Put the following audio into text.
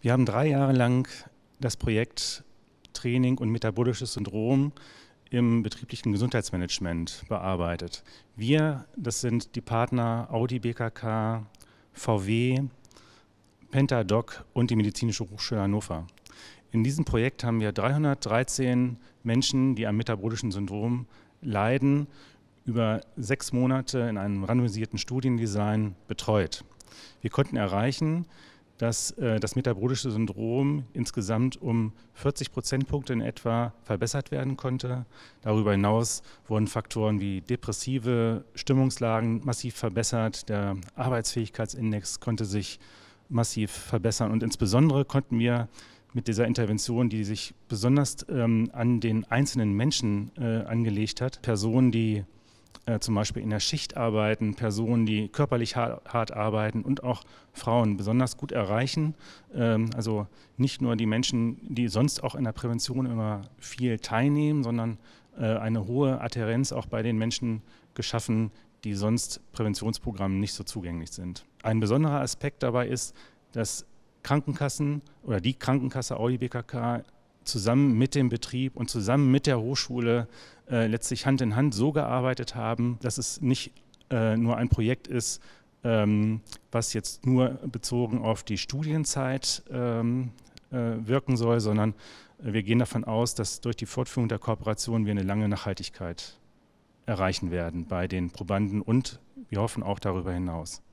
Wir haben drei Jahre lang das Projekt Training und metabolisches Syndrom im betrieblichen Gesundheitsmanagement bearbeitet. Wir, das sind die Partner Audi BKK, VW, Pentadoc und die Medizinische Hochschule Hannover. In diesem Projekt haben wir 313 Menschen, die am metabolischen Syndrom leiden, über sechs Monate in einem randomisierten Studiendesign betreut. Wir konnten erreichen, dass äh, das metabolische Syndrom insgesamt um 40 Prozentpunkte in etwa verbessert werden konnte. Darüber hinaus wurden Faktoren wie depressive Stimmungslagen massiv verbessert, der Arbeitsfähigkeitsindex konnte sich massiv verbessern und insbesondere konnten wir mit dieser Intervention, die sich besonders ähm, an den einzelnen Menschen äh, angelegt hat, Personen, die äh, zum Beispiel in der Schicht arbeiten, Personen, die körperlich hart, hart arbeiten und auch Frauen besonders gut erreichen. Ähm, also nicht nur die Menschen, die sonst auch in der Prävention immer viel teilnehmen, sondern äh, eine hohe Adhärenz auch bei den Menschen geschaffen, die sonst Präventionsprogrammen nicht so zugänglich sind. Ein besonderer Aspekt dabei ist, dass Krankenkassen oder die Krankenkasse Audi BKK zusammen mit dem Betrieb und zusammen mit der Hochschule äh, letztlich Hand in Hand so gearbeitet haben, dass es nicht äh, nur ein Projekt ist, ähm, was jetzt nur bezogen auf die Studienzeit ähm, äh, wirken soll, sondern wir gehen davon aus, dass durch die Fortführung der Kooperation wir eine lange Nachhaltigkeit erreichen werden bei den Probanden und wir hoffen auch darüber hinaus.